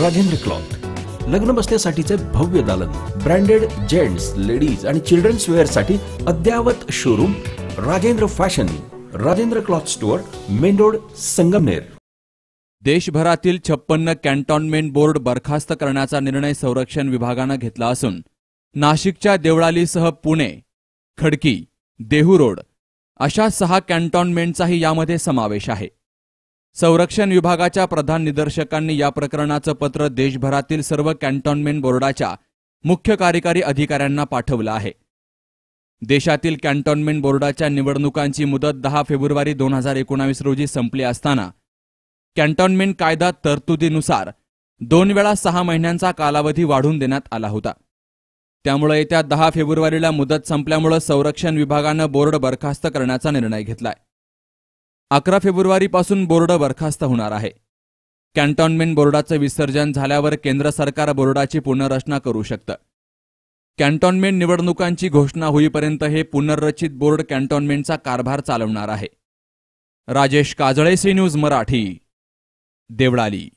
Rajendra cloth लग्न बसण्यासाठीचे भव्य दालन ब्रँडेड जेंट्स लेडीज आणि चिल्ड्रन्स वेअरसाठी अद्यावत showroom Rajendra fashion Rajendra cloth store main road Sangamner देशभरातील छप्पन्न कॅन्टॉनमेंट बोर्ड बरखास्त करण्याचा निर्णय संरक्षण विभागानं घेतला असून नाशिकच्या देवळालीसह पुणे खडकी देहू रोड अशा सहा कॅन्टॉनमेंटचाही यामध्ये समावेश आहे संरक्षण विभागाच्या प्रधान निदर्शकांनी या प्रकरणाचं पत्र देशभरातील सर्व कॅन्टॉनमेंट बोर्डाच्या मुख्य कार्यकारी अधिकाऱ्यांना पाठवलं आहे देशातील कॅन्टॉनमेंट बोर्डाच्या निवडणुकांची मुदत दहा फेब्रुवारी दोन हजार एकोणावीस रोजी संपली असताना कॅन्टॉनमेंट कायदा तरतुदीनुसार दोन वेळा सहा महिन्यांचा कालावधी वाढून देण्यात आला होता त्यामुळे येत्या दहा फेब्रुवारीला मुदत संपल्यामुळे संरक्षण विभागानं बोर्ड बरखास्त करण्याचा निर्णय घेतलाय अकरा फेब्रुवारीपासून बोर्ड बरखास्त होणार आहे कॅन्टॉनमेंट बोर्डाचं विसर्जन झाल्यावर केंद्र सरकार बोर्डाची पुनर्रचना करू शकतं कॅन्टॉनमेंट निवडणुकांची घोषणा होईपर्यंत हे पुनर्रचित बोर्ड कॅन्टॉनमेंटचा कारभार चालवणार आहे राजेश काजळे सी न्यूज मराठी देवळाली